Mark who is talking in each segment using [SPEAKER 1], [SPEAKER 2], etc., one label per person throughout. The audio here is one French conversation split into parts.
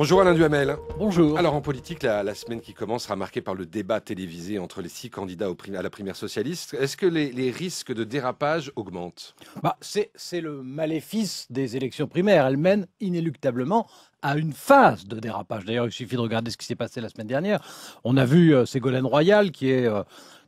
[SPEAKER 1] Bonjour Alain Duhamel. Bonjour. Alors en politique, la, semaine qui commence sera marquée par le débat télévisé entre les six candidats à la primaire socialiste. Est-ce que les, risques de dérapage augmentent bah, C'est le maléfice des élections primaires. Elles mènent inéluctablement à une phase de dérapage. D'ailleurs, il suffit de regarder ce qui s'est passé la semaine dernière. On a vu euh, Ségolène Royal, qui est euh,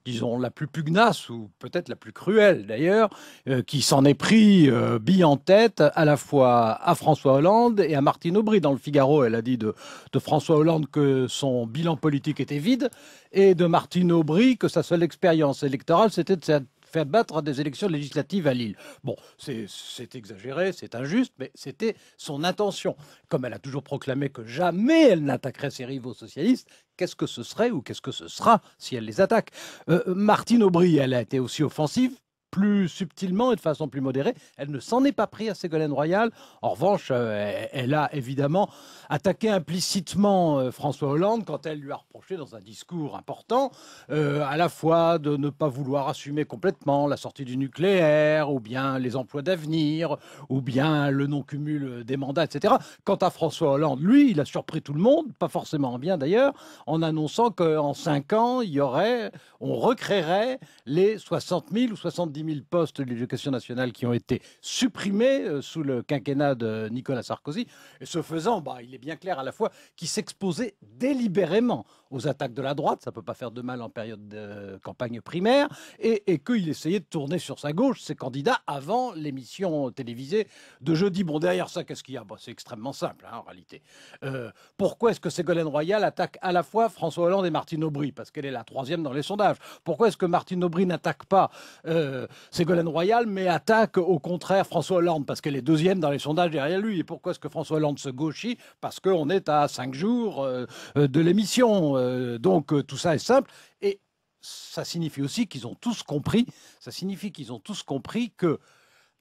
[SPEAKER 1] disons, la plus pugnace ou peut-être la plus cruelle d'ailleurs, euh, qui s'en est pris euh, billet en tête à la fois à François Hollande et à Martine Aubry. Dans le Figaro, elle a dit de, François Hollande que son bilan politique était vide et de Martine Aubry que sa seule expérience électorale, c'était de faire battre des élections législatives à Lille. Bon, c'est exagéré, c'est injuste, mais c'était son intention. Comme elle a toujours proclamé que jamais elle n'attaquerait ses rivaux socialistes, qu'est-ce que ce serait ou qu'est-ce que ce sera si elle les attaque euh, Martine Aubry, elle a été aussi offensive plus subtilement et de façon plus modérée. Elle ne s'en est pas pris à Ségolène Royal. En revanche, euh, elle a évidemment attaqué implicitement euh, François Hollande quand elle lui a reproché dans un discours important euh, à la fois de ne pas vouloir assumer complètement la sortie du nucléaire ou bien les emplois d'avenir ou bien le non-cumul des mandats, etc. Quant à François Hollande, lui, il a surpris tout le monde, pas forcément bien d'ailleurs, en annonçant qu'en 5 ans, il y aurait, on recréerait les 60 000 ou 70 000 70 postes de l'éducation nationale qui ont été supprimés euh, sous le quinquennat de Nicolas Sarkozy. Et ce faisant, bah, il est bien clair à la fois qu'il s'exposait délibérément aux attaques de la droite, ça ne peut pas faire de mal en période de campagne primaire, et, qu'il essayait de tourner sur sa gauche ses candidats avant l'émission télévisée de jeudi. Bon, derrière ça, qu'est-ce qu'il y a bah, C'est extrêmement simple, hein, en réalité. Euh, pourquoi est-ce que Ségolène Royal attaque à la fois François Hollande et Martine Aubry Parce qu'elle est la troisième dans les sondages. Pourquoi est-ce que Martine Aubry n'attaque pas euh, Ségolène Royal, mais attaque au contraire François Hollande Parce qu'elle est deuxième dans les sondages derrière lui. Et pourquoi est-ce que François Hollande se gauchit Parce qu'on est à cinq jours euh, de l'émission. Euh, donc euh, tout ça est simple. Et ça signifie aussi qu'ils ont tous compris, ça signifie qu'ils ont tous compris que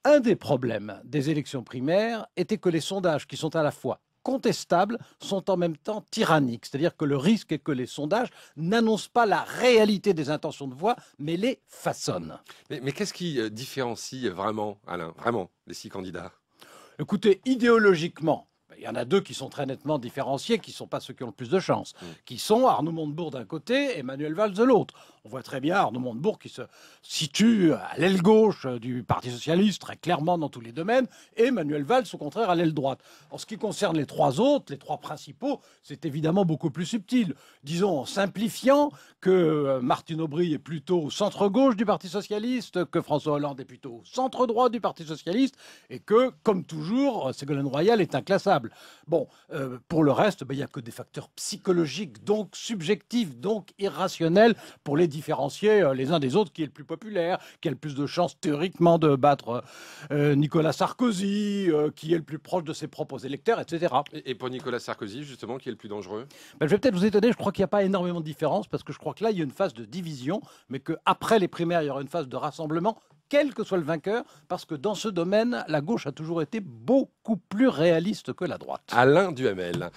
[SPEAKER 1] un des problèmes des élections primaires était que les sondages, qui sont à la fois contestables, sont en même temps tyranniques. C'est-à-dire que le risque est que les sondages n'annoncent pas la réalité des intentions de voix, mais les façonnent. Mais, mais qu'est-ce qui euh, différencie vraiment, Alain, vraiment, les six candidats Écoutez, idéologiquement, il y en a deux qui sont très nettement différenciés, qui ne sont pas ceux qui ont le plus de chance, mm. qui sont Arnaud Montebourg d'un côté et Emmanuel Valls de l'autre. On voit très bien Arnaud Montebourg qui se situe à l'aile gauche euh, du Parti socialiste, très clairement dans tous les domaines, et Emmanuel Valls, au contraire, à l'aile droite. En ce qui concerne les trois autres, les trois principaux, c'est évidemment beaucoup plus subtil. Disons, en simplifiant, que euh, Martine Aubry est plutôt au centre-gauche du Parti socialiste, que François Hollande est plutôt au centre-droit du Parti socialiste, et que, comme toujours, Ségolène Royal est inclassable. Bon, euh, pour le reste, ben, il n'y a que des facteurs psychologiques, donc subjectifs, donc irrationnels, pour les différencier euh, les uns des autres, qui est le plus populaire, qui a le plus de chances théoriquement de battre euh, Nicolas Sarkozy, qui est le plus proche de ses propres électeurs, etc. Et, pour Nicolas Sarkozy, justement, qui est le plus dangereux ben, Je vais peut-être vous étonner, je crois qu'il n'y a pas énormément de différence, parce que je crois que là, il y a une phase de division, mais qu'après les primaires, il y aura une phase de rassemblement quel que soit le vainqueur, parce que dans ce domaine, la gauche a toujours été beaucoup plus réaliste que la droite. Alain Duhamel.